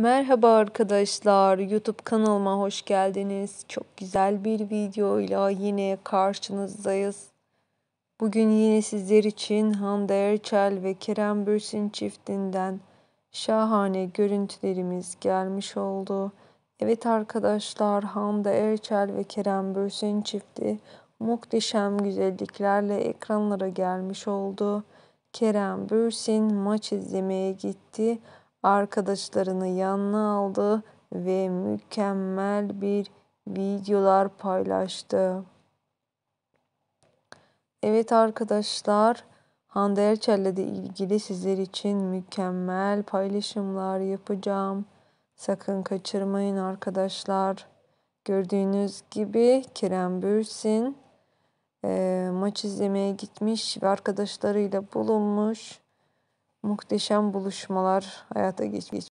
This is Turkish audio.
Merhaba arkadaşlar, YouTube kanalıma hoş geldiniz. Çok güzel bir videoyla yine karşınızdayız. Bugün yine sizler için Hande Erçel ve Kerem Bürsin çiftinden şahane görüntülerimiz gelmiş oldu. Evet arkadaşlar, Hande Erçel ve Kerem Bürsin çifti muhteşem güzelliklerle ekranlara gelmiş oldu. Kerem Bürsin maç izlemeye gitti arkadaşlarını yanına aldı ve mükemmel bir videolar paylaştı. Evet arkadaşlar, Hande Erçel'le de ilgili sizler için mükemmel paylaşımlar yapacağım. Sakın kaçırmayın arkadaşlar. Gördüğünüz gibi Kerem Bürsin e, maç izlemeye gitmiş ve arkadaşlarıyla bulunmuş muhteşem buluşmalar hayata geç geç.